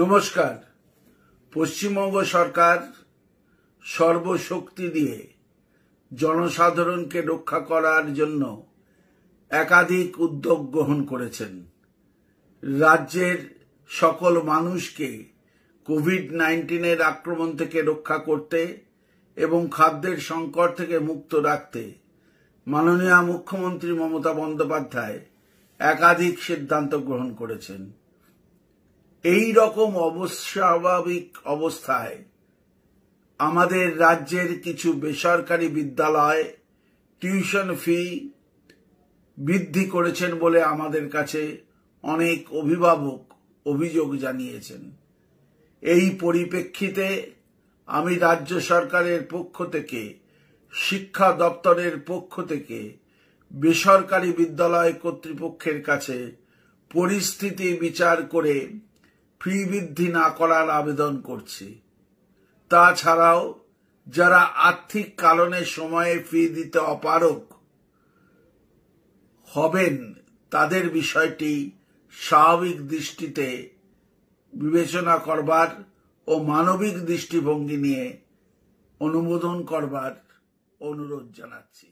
নমস্কার পশ্চিমবঙ্গ সরকার সর্বশক্তি দিয়ে জনসাধারণকে রক্ষা করার জন্য একাধিক উদ্যোগ গ্রহণ করেছেন রাজ্যের সকল মানুষকে কোভিড নাইন্টিনের আক্রমণ থেকে রক্ষা করতে এবং খাদ্যের সংকট থেকে মুক্ত রাখতে মাননীয় মুখ্যমন্ত্রী মমতা বন্দ্যোপাধ্যায় একাধিক সিদ্ধান্ত গ্রহণ করেছেন এই রকম অবস্বাভাবিক অবস্থায় আমাদের রাজ্যের কিছু বেসরকারি বিদ্যালয় টিউশন ফি বৃদ্ধি করেছেন বলে আমাদের কাছে অনেক অভিভাবক অভিযোগ জানিয়েছেন এই পরিপ্রেক্ষিতে আমি রাজ্য সরকারের পক্ষ থেকে শিক্ষা দপ্তরের পক্ষ থেকে বেসরকারি বিদ্যালয় কর্তৃপক্ষের কাছে পরিস্থিতি বিচার করে ফি বৃদ্ধি না করার আবেদন করছি তাছাড়াও যারা আর্থিক কারণে সময়ে ফি দিতে অপারক হবেন তাদের বিষয়টি স্বাভাবিক দৃষ্টিতে বিবেচনা করবার ও মানবিক দৃষ্টিভঙ্গি নিয়ে অনুমোদন করবার অনুরোধ জানাচ্ছি